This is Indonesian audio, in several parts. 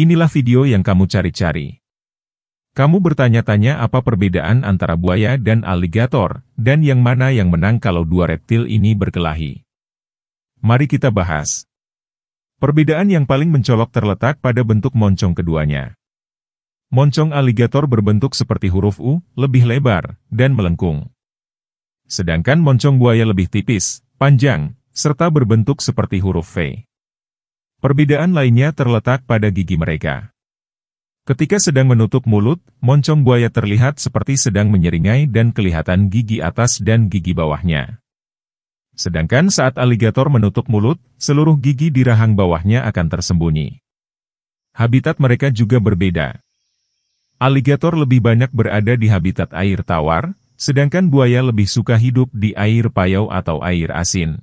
Inilah video yang kamu cari-cari. Kamu bertanya-tanya apa perbedaan antara buaya dan aligator, dan yang mana yang menang kalau dua reptil ini berkelahi. Mari kita bahas. Perbedaan yang paling mencolok terletak pada bentuk moncong keduanya. Moncong aligator berbentuk seperti huruf U, lebih lebar, dan melengkung. Sedangkan moncong buaya lebih tipis, panjang, serta berbentuk seperti huruf V. Perbedaan lainnya terletak pada gigi mereka. Ketika sedang menutup mulut, moncong buaya terlihat seperti sedang menyeringai dan kelihatan gigi atas dan gigi bawahnya. Sedangkan saat aligator menutup mulut, seluruh gigi di rahang bawahnya akan tersembunyi. Habitat mereka juga berbeda. Aligator lebih banyak berada di habitat air tawar, sedangkan buaya lebih suka hidup di air payau atau air asin.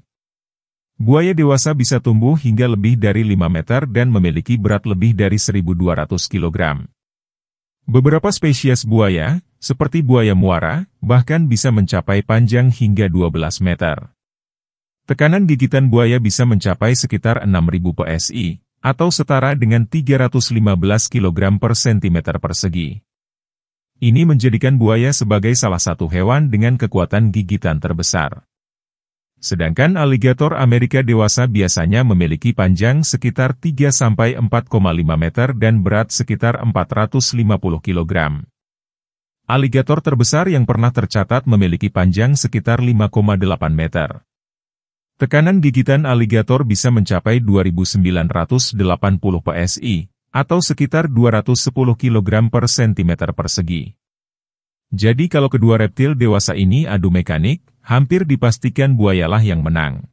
Buaya dewasa bisa tumbuh hingga lebih dari 5 meter dan memiliki berat lebih dari 1.200 kg. Beberapa spesies buaya, seperti buaya muara, bahkan bisa mencapai panjang hingga 12 meter. Tekanan gigitan buaya bisa mencapai sekitar 6.000 psi, atau setara dengan 315 kg per cm persegi. Ini menjadikan buaya sebagai salah satu hewan dengan kekuatan gigitan terbesar. Sedangkan aligator Amerika dewasa biasanya memiliki panjang sekitar 3-4,5 meter dan berat sekitar 450 kg. Aligator terbesar yang pernah tercatat memiliki panjang sekitar 5,8 meter. Tekanan gigitan aligator bisa mencapai 2980 psi, atau sekitar 210 kg per cm persegi. Jadi kalau kedua reptil dewasa ini adu mekanik, hampir dipastikan buayalah yang menang.